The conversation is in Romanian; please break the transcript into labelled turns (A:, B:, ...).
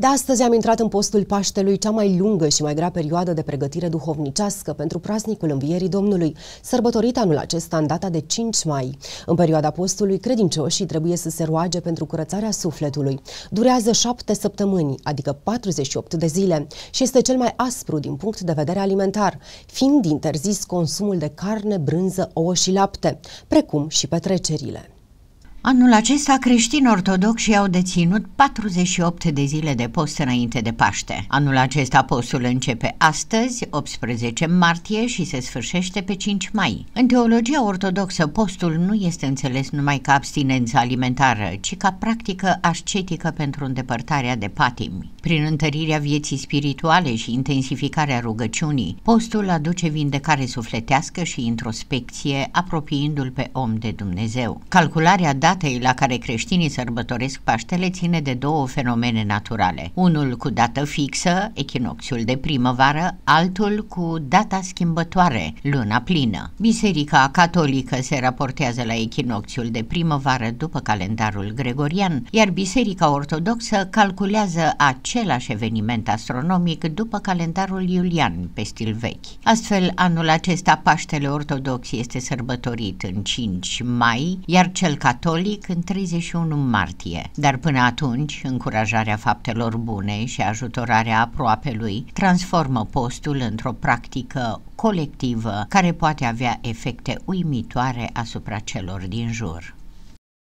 A: De astăzi am intrat în postul Paștelui, cea mai lungă și mai grea perioadă de pregătire duhovnicească pentru praznicul Învierii Domnului, sărbătorit anul acesta în data de 5 mai. În perioada postului, credincioșii trebuie să se roage pentru curățarea sufletului. Durează șapte săptămâni, adică 48 de zile, și este cel mai aspru din punct de vedere alimentar, fiind interzis consumul de carne, brânză, ouă și lapte, precum și petrecerile.
B: Anul acesta, creștini ortodoxi au deținut 48 de zile de post înainte de Paște. Anul acesta postul începe astăzi, 18 martie, și se sfârșește pe 5 mai. În teologia ortodoxă, postul nu este înțeles numai ca abstinență alimentară, ci ca practică ascetică pentru îndepărtarea de patimi. Prin întărirea vieții spirituale și intensificarea rugăciunii, postul aduce vindecare sufletească și introspecție, apropiindu-l pe om de Dumnezeu. Calcularea dată datei la care creștinii sărbătoresc Paștele ține de două fenomene naturale. Unul cu dată fixă, echinoxiul de primăvară, altul cu data schimbătoare, luna plină. Biserica catolică se raportează la echinoxiul de primăvară după calendarul gregorian, iar Biserica ortodoxă calculează același eveniment astronomic după calendarul iulian pe stil vechi. Astfel, anul acesta Paștele ortodox este sărbătorit în 5 mai, iar cel catolic public în 31 martie, dar până atunci, încurajarea faptelor bune și ajutorarea aproape lui transformă postul într-o practică colectivă care poate avea efecte uimitoare asupra celor din jur.